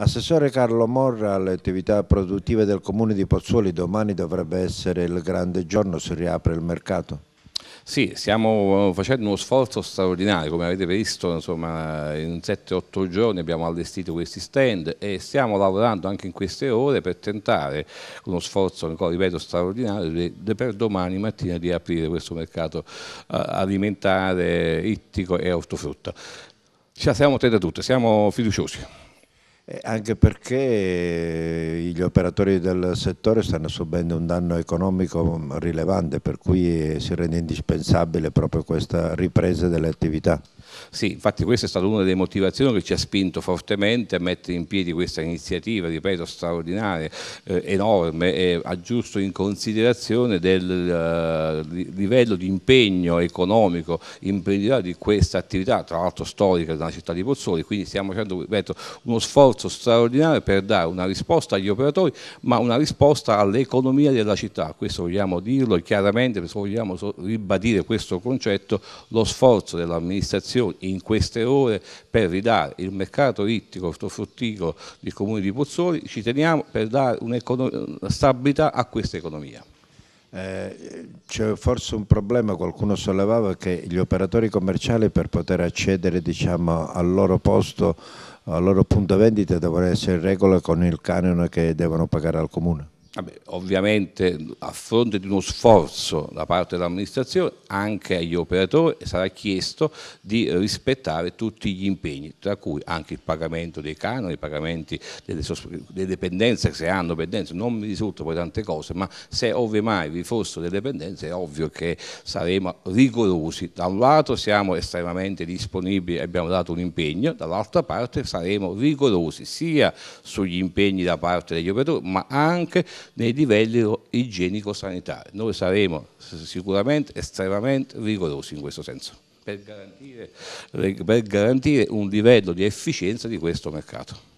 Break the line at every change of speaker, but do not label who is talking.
Assessore Carlo Morra alle attività produttive del Comune di Pozzuoli, domani dovrebbe essere il grande giorno, si riapre il mercato?
Sì, stiamo eh, facendo uno sforzo straordinario, come avete visto insomma, in 7-8 giorni abbiamo allestito questi stand e stiamo lavorando anche in queste ore per tentare, con uno sforzo ancora ripeto straordinario, per domani mattina di aprire questo mercato eh, alimentare, ittico e ortofrutta. Ci siamo tenta tutte, siamo fiduciosi
anche perché eh, gli operatori del settore stanno subendo un danno economico rilevante per cui eh, si rende indispensabile proprio questa ripresa delle attività.
Sì, infatti questa è stata una delle motivazioni che ci ha spinto fortemente a mettere in piedi questa iniziativa, ripeto, straordinaria, eh, enorme e aggiusto in considerazione del eh, livello di impegno economico imprenditoriale di questa attività, tra l'altro storica della città di Pozzoli, quindi stiamo facendo ripeto, uno sforzo straordinario per dare una risposta agli operatori, ma una risposta all'economia della città, questo vogliamo dirlo chiaramente, se vogliamo ribadire questo concetto, lo sforzo dell'amministrazione azioni in queste ore per ridare il mercato ittico ortofrutticolo del comune di Pozzoli, ci teniamo per dare una stabilità a questa economia.
Eh, c'è forse un problema, qualcuno sollevava che gli operatori commerciali per poter accedere diciamo, al loro posto, al loro punto vendita devono essere in regola con il canone che devono pagare al comune.
Vabbè, ovviamente a fronte di uno sforzo da parte dell'amministrazione, anche agli operatori sarà chiesto di rispettare tutti gli impegni, tra cui anche il pagamento dei canoni, i pagamenti delle, delle dipendenze, se hanno pendenze, non mi risulta poi tante cose, ma se ove mai vi fossero delle dipendenze è ovvio che saremo rigorosi. Da un lato siamo estremamente disponibili, abbiamo dato un impegno, dall'altra parte saremo rigorosi sia sugli impegni da parte degli operatori, ma anche nei livelli igienico-sanitari. Noi saremo sicuramente estremamente rigorosi in questo senso, per garantire, per garantire un livello di efficienza di questo mercato.